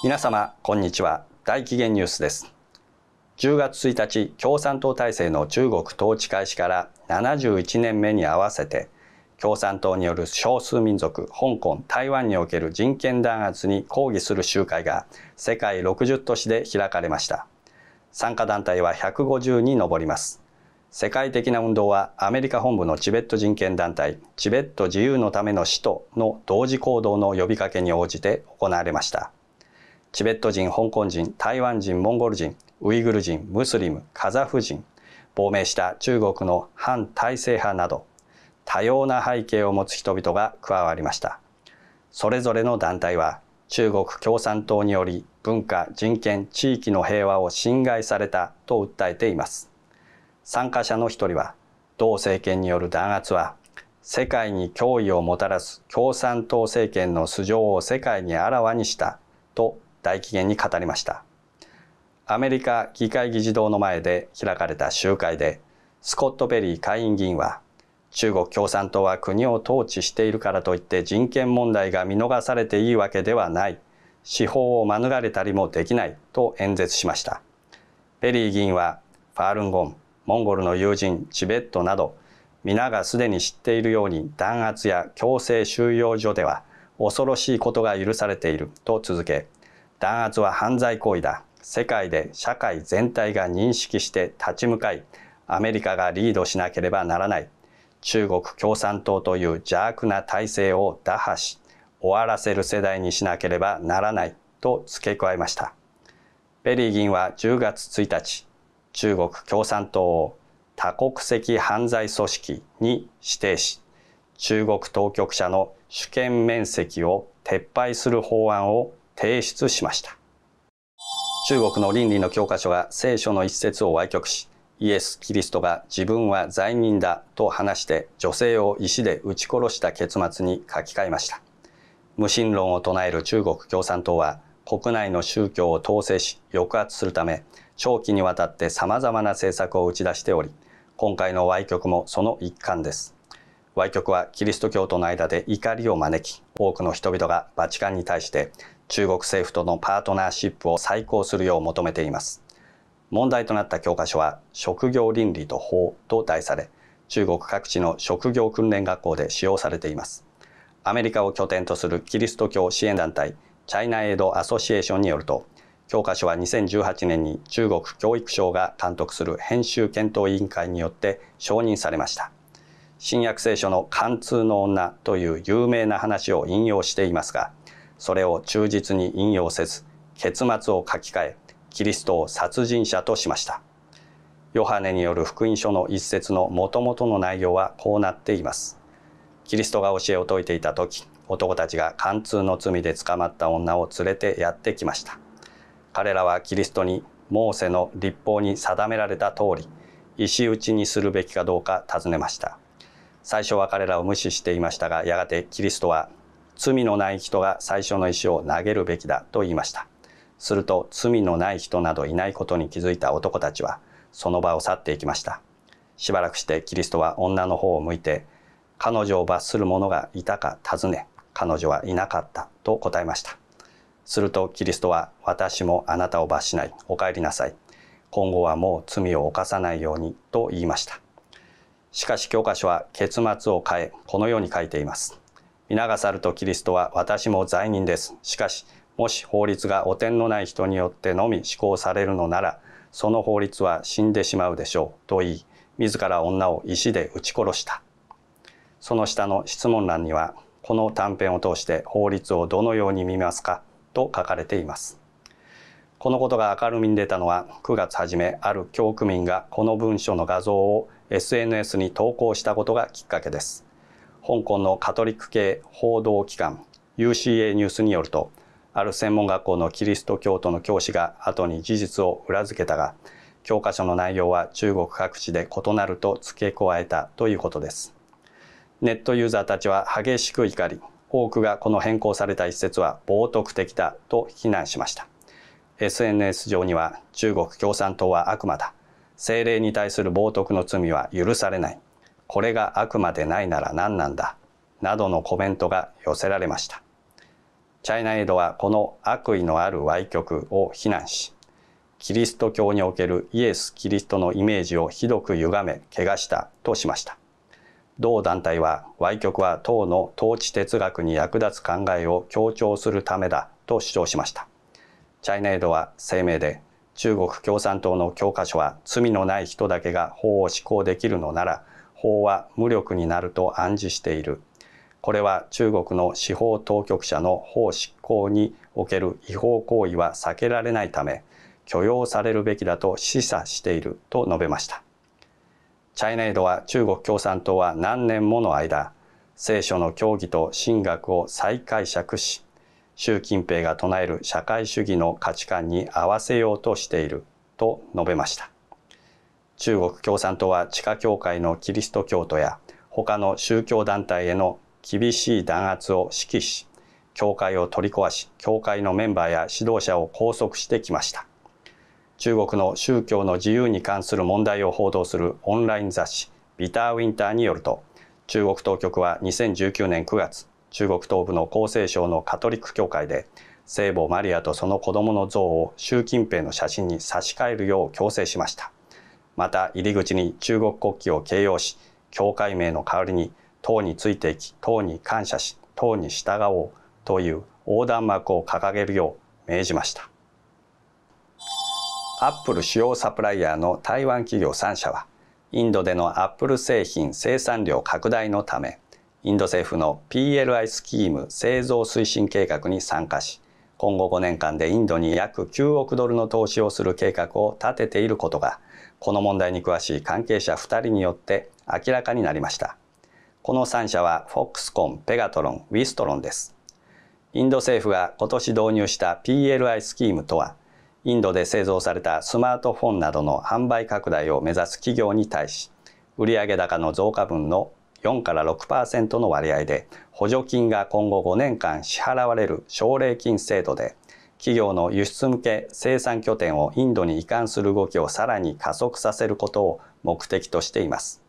皆様こんにちは大紀元ニュースです10月1日共産党体制の中国統治開始から71年目に合わせて共産党による少数民族香港台湾における人権弾圧に抗議する集会が世界60都市で開かれました参加団体は150に上ります世界的な運動はアメリカ本部のチベット人権団体チベット自由のための使徒の同時行動の呼びかけに応じて行われましたチベット人、香港人、台湾人、モンゴル人、ウイグル人、ムスリム、カザフ人、亡命した中国の反体制派など、多様な背景を持つ人々が加わりました。それぞれの団体は、中国共産党により文化、人権、地域の平和を侵害されたと訴えています。参加者の一人は、同政権による弾圧は世界に脅威をもたらす共産党政権の素性を世界にあらわにしたと大紀元に語りましたアメリカ議会議事堂の前で開かれた集会でスコット・ベリー下院議員は中国共産党は国を統治しているからといって人権問題が見逃されていいわけではない司法を免れたりもできないと演説しましたベリー議員はファールンゴンモンゴルの友人チベットなど皆がすでに知っているように弾圧や強制収容所では恐ろしいことが許されていると続け弾圧は犯罪行為だ世界で社会全体が認識して立ち向かいアメリカがリードしなければならない中国共産党という邪悪な体制を打破し終わらせる世代にしなければならないと付け加えましたペリー議員は10月1日中国共産党を多国籍犯罪組織に指定し中国当局者の主権面積を撤廃する法案を提出しました中国の倫理の教科書が聖書の一節を歪曲しイエス・キリストが自分は罪人だと話して女性を石で撃ち殺した結末に書き換えました無神論を唱える中国共産党は国内の宗教を統制し抑圧するため長期にわたって様々な政策を打ち出しており今回の歪曲もその一環です歪曲はキリスト教徒の間で怒りを招き多くの人々がバチカンに対して中国政府とのパートナーシップを再考するよう求めています問題となった教科書は「職業倫理と法」と題され中国各地の職業訓練学校で使用されていますアメリカを拠点とするキリスト教支援団体チャイナエイド・アソシエーションによると教科書は2018年に中国教育省が監督する編集検討委員会によって承認されました新約聖書の貫通の女という有名な話を引用していますが、それを忠実に引用せず、結末を書き換え、キリストを殺人者としました。ヨハネによる福音書の一節の元々の内容はこうなっています。キリストが教えを説いていた時、男たちが貫通の罪で捕まった女を連れてやってきました。彼らはキリストにモーセの立法に定められた通り、石打ちにするべきかどうか尋ねました。最初は彼らを無視していましたがやがてキリストは罪のない人が最初の石を投げるべきだと言いましたすると罪のない人などいないことに気づいた男たちはその場を去っていきましたしばらくしてキリストは女の方を向いて彼女を罰する者がいたか尋ね彼女はいなかったと答えましたするとキリストは私もあなたを罰しないお帰りなさい今後はもう罪を犯さないようにと言いましたしかし教科書は結末を変え、このように書いています。皆が去るとキリストは私も罪人です。しかし、もし法律が汚点のない人によってのみ施行されるのなら、その法律は死んでしまうでしょう。と言い、自ら女を石で撃ち殺した。その下の質問欄には、この短編を通して法律をどのように見ますかと書かれています。このことが明るみに出たのは9月初めある教区民がこの文書の画像を SNS に投稿したことがきっかけです香港のカトリック系報道機関 UCA ニュースによるとある専門学校のキリスト教徒の教師が後に事実を裏付けたが教科書の内容は中国各地で異なると付け加えたということですネットユーザーたちは激しく怒り多くがこの変更された一節は冒涜的だと非難しました SNS 上には中国共産党は悪魔だ精霊に対する冒涜の罪は許されないこれが悪魔でないなら何なんだなどのコメントが寄せられましたチャイナエイドはこの悪意のある歪曲を非難しキリスト教におけるイエス・キリストのイメージをひどく歪め怪我したとしました同団体は歪曲は党の統治哲学に役立つ考えを強調するためだと主張しましたチャイネードは声明で、中国共産党の教科書は罪のない人だけが法を施行できるのなら、法は無力になると暗示している。これは中国の司法当局者の法執行における違法行為は避けられないため、許容されるべきだと示唆していると述べました。チャイネイドは中国共産党は何年もの間、聖書の教義と神学を再解釈し、習近平が唱える社会主義の価値観に合わせようとしていると述べました。中国共産党は地下教会のキリスト教徒や他の宗教団体への厳しい弾圧を指揮し、教会を取り壊し、教会のメンバーや指導者を拘束してきました。中国の宗教の自由に関する問題を報道するオンライン雑誌、ビターウィンターによると、中国当局は2019年9月、中国東部の江西省のカトリック教会で聖母マリアとその子供の像を習近平の写真に差し替えるよう強制しましたまた入り口に中国国旗を掲揚し教会名の代わりに党についていき党に感謝し党に従おうという横断幕を掲げるよう命じましたアップル主要サプライヤーの台湾企業3社はインドでのアップル製品生産量拡大のためインド政府の PLI スキーム製造推進計画に参加し、今後5年間でインドに約9億ドルの投資をする計画を立てていることが、この問題に詳しい関係者2人によって明らかになりました。この3社はフォックスコン、ペガトロン、ウィストロンです。インド政府が今年導入した PLI スキームとは、インドで製造されたスマートフォンなどの販売拡大を目指す企業に対し、売上高の増加分の4から6%の割合で補助金が今後5年間支払われる奨励金制度で企業の輸出向け生産拠点をインドに移管する動きをさらに加速させることを目的としています。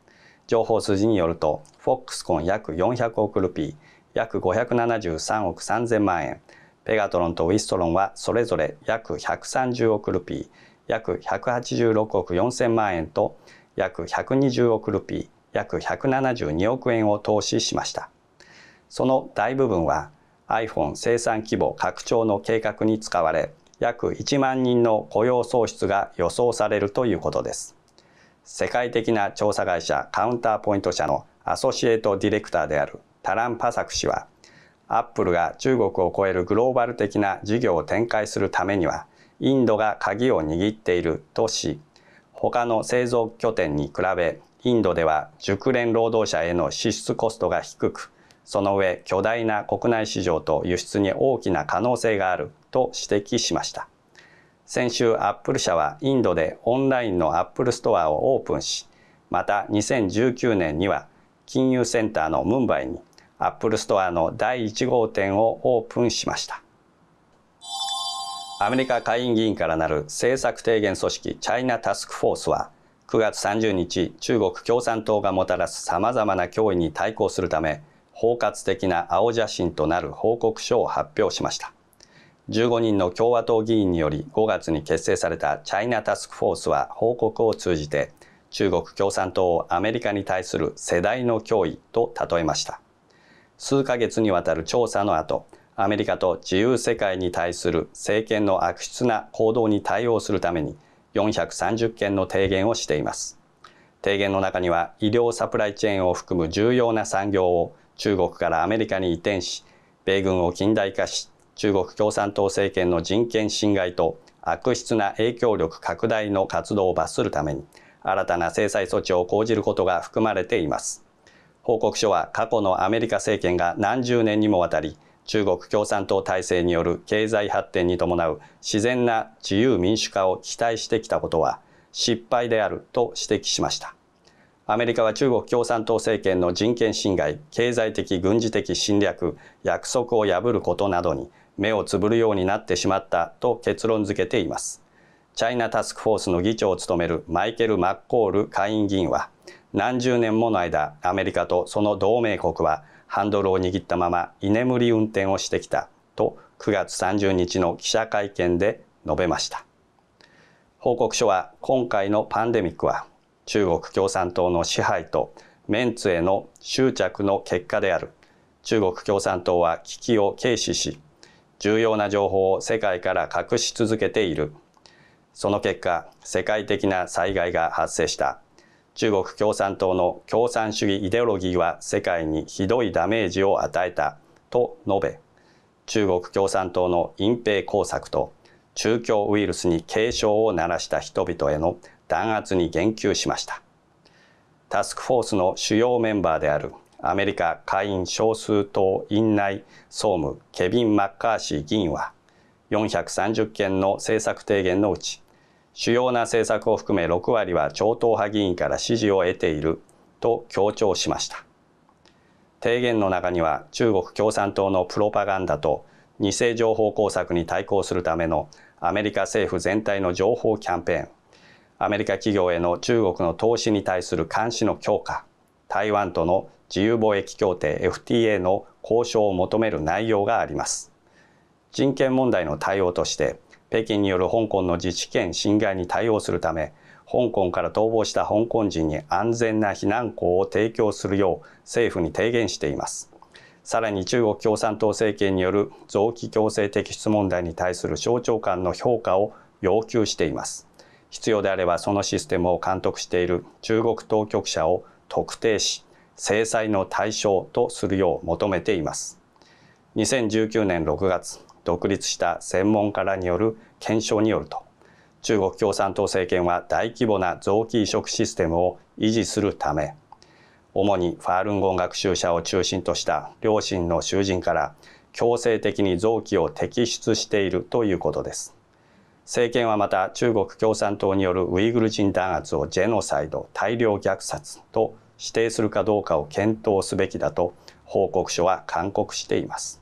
情報筋によると、フォックスコン約400億ルピー、約573億3000万円、ペガトロンとウィストロンはそれぞれ約130億ルピー、約186億4000万円と、約120億ルピー、約172億円を投資しました。その大部分は iPhone 生産規模拡張の計画に使われ、約1万人の雇用創出が予想されるということです。世界的な調査会社カウンターポイント社のアソシエートディレクターであるタラン・パサク氏は、アップルが中国を超えるグローバル的な事業を展開するためには、インドが鍵を握っているとし、他の製造拠点に比べインドでは熟練労働者への支出コストが低く、その上巨大な国内市場と輸出に大きな可能性があると指摘しました。先週、アップル社はインドでオンラインのアップルストアをオープンし、また2019年には金融センターのムンバイにアップルストアの第1号店をオープンしました。アメリカ下院議員からなる政策提言組織チャイナタスクフォースは9月30日中国共産党がもたらすさまざまな脅威に対抗するため包括的な青写真となる報告書を発表しました15人の共和党議員により5月に結成されたチャイナタスクフォースは報告を通じて中国共産党をアメリカに対する世代の脅威と例えました数ヶ月にわたる調査の後アメリカと自由世界に対する政権の悪質な行動に対応するために430件の提言をしています。提言の中には医療サプライチェーンを含む重要な産業を中国からアメリカに移転し、米軍を近代化し、中国共産党政権の人権侵害と悪質な影響力拡大の活動を罰するために、新たな制裁措置を講じることが含まれています。報告書は過去のアメリカ政権が何十年にもわたり、中国共産党体制による経済発展に伴う自然な自由民主化を期待してきたことは失敗であると指摘しました。アメリカは中国共産党政権の人権侵害、経済的軍事的侵略、約束を破ることなどに目をつぶるようになってしまったと結論付けています。チャイナタスクフォースの議長を務めるマイケル・マッコール下院議員は、何十年もの間、アメリカとその同盟国はハンドルを握ったまま居眠り運転をしてきたと9月30日の記者会見で述べました。報告書は今回のパンデミックは中国共産党の支配とメンツへの執着の結果である中国共産党は危機を軽視し重要な情報を世界から隠し続けているその結果世界的な災害が発生した中国共産党の共産主義イデオロギーは世界にひどいダメージを与えたと述べ中国共産党の隠蔽工作と中共ウイルスに警鐘を鳴らした人々への弾圧に言及しましたタスクフォースの主要メンバーであるアメリカ下院少数党院内総務ケビン・マッカーシー議員は430件の政策提言のうち主要な政策を含め6割は超党派議員から支持を得ていると強調しました。提言の中には中国共産党のプロパガンダと偽情報工作に対抗するためのアメリカ政府全体の情報キャンペーン、アメリカ企業への中国の投資に対する監視の強化、台湾との自由貿易協定 FTA の交渉を求める内容があります。人権問題の対応として、北京による香港の自治権侵害に対応するため香港から逃亡した香港人に安全な避難港を提供するよう政府に提言していますさらに中国共産党政権による臓器強制摘出問題に対する省庁間の評価を要求しています必要であればそのシステムを監督している中国当局者を特定し制裁の対象とするよう求めています2019年6月独立した専門家らによる検証によると中国共産党政権は大規模な臓器移植システムを維持するため主にファールンゴン学習者を中心とした両親の囚人から強制的に臓器を摘出しているということです政権はまた中国共産党によるウイグル人弾圧をジェノサイド大量虐殺と指定するかどうかを検討すべきだと報告書は勧告しています